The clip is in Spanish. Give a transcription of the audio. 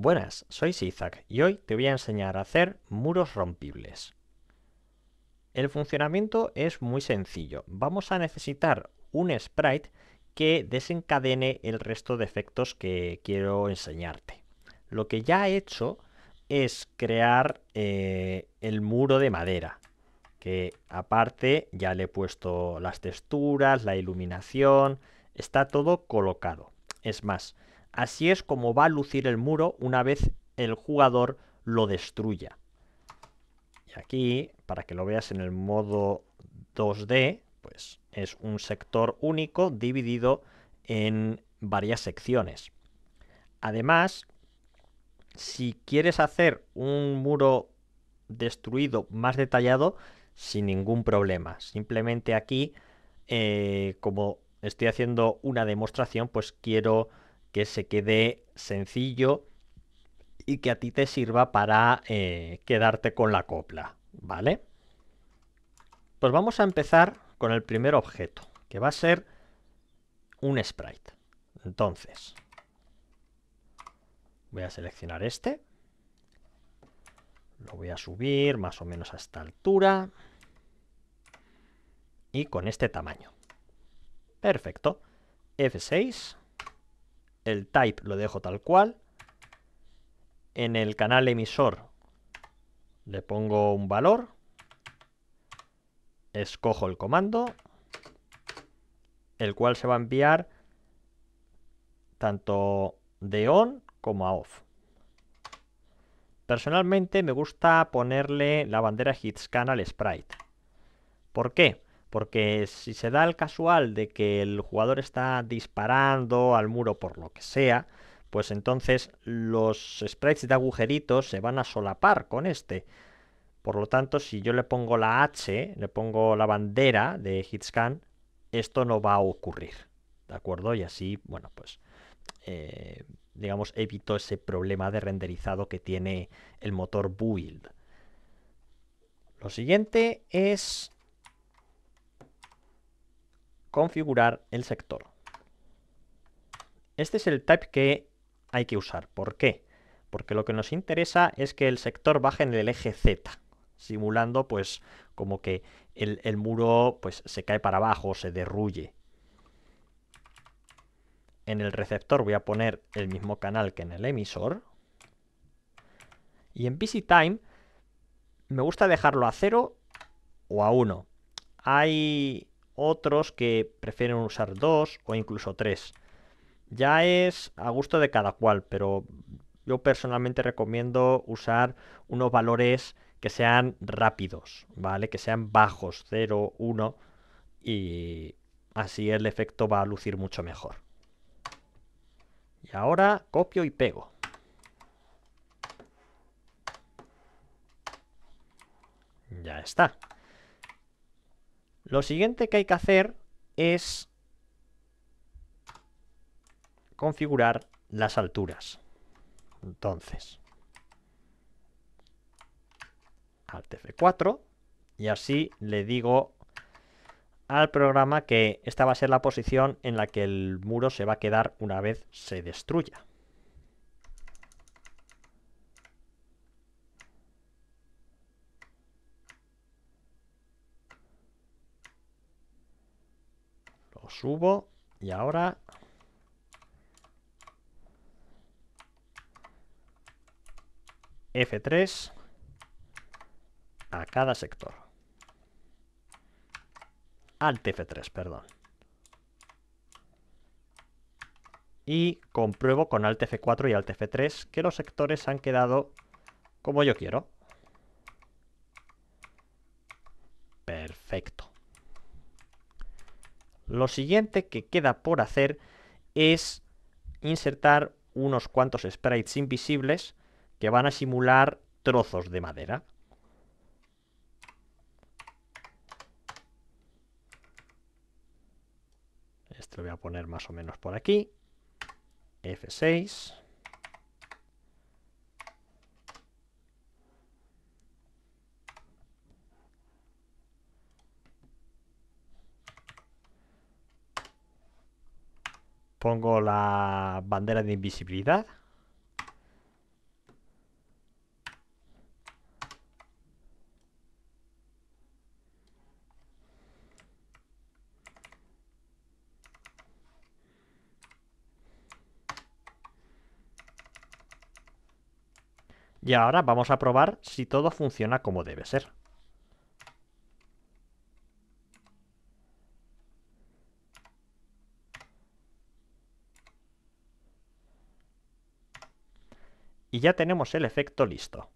Buenas, soy Isaac y hoy te voy a enseñar a hacer muros rompibles. El funcionamiento es muy sencillo. Vamos a necesitar un sprite que desencadene el resto de efectos que quiero enseñarte. Lo que ya he hecho es crear eh, el muro de madera, que aparte ya le he puesto las texturas, la iluminación, está todo colocado. Es más, Así es como va a lucir el muro una vez el jugador lo destruya. Y aquí, para que lo veas en el modo 2D, pues es un sector único dividido en varias secciones. Además, si quieres hacer un muro destruido más detallado, sin ningún problema. Simplemente aquí, eh, como estoy haciendo una demostración, pues quiero se quede sencillo y que a ti te sirva para eh, quedarte con la copla, ¿vale? Pues vamos a empezar con el primer objeto, que va a ser un sprite. Entonces, voy a seleccionar este. Lo voy a subir más o menos a esta altura. Y con este tamaño. Perfecto. F6 el type lo dejo tal cual. En el canal emisor le pongo un valor. Escojo el comando, el cual se va a enviar tanto de on como a off. Personalmente me gusta ponerle la bandera hitscan al sprite. ¿Por qué? Porque si se da el casual de que el jugador está disparando al muro por lo que sea, pues entonces los sprites de agujeritos se van a solapar con este. Por lo tanto, si yo le pongo la H, le pongo la bandera de hitscan, esto no va a ocurrir. ¿De acuerdo? Y así, bueno, pues, eh, digamos, evito ese problema de renderizado que tiene el motor Build. Lo siguiente es configurar el sector. Este es el type que hay que usar. ¿Por qué? Porque lo que nos interesa es que el sector baje en el eje Z, simulando pues como que el, muro pues se cae para abajo, se derruye. En el receptor voy a poner el mismo canal que en el emisor. Y en busy time me gusta dejarlo a 0 o a 1. Hay otros que prefieren usar dos o incluso tres. Ya es a gusto de cada cual, pero yo personalmente recomiendo usar unos valores que sean rápidos, ¿vale? Que sean bajos, 0, 1, y así el efecto va a lucir mucho mejor. Y ahora copio y pego. Ya está. Lo siguiente que hay que hacer es configurar las alturas. Entonces, Alt F4 y así le digo al programa que esta va a ser la posición en la que el muro se va a quedar una vez se destruya. subo. Y ahora... F3 a cada sector. Alt F3, perdón. Y compruebo con Alt F4 y Alt F3 que los sectores han quedado como yo quiero. Perfecto. Lo siguiente que queda por hacer es insertar unos cuantos sprites invisibles que van a simular trozos de madera. Este lo voy a poner más o menos por aquí. F6. Pongo la bandera de invisibilidad. Y ahora vamos a probar si todo funciona como debe ser. y ya tenemos el efecto listo.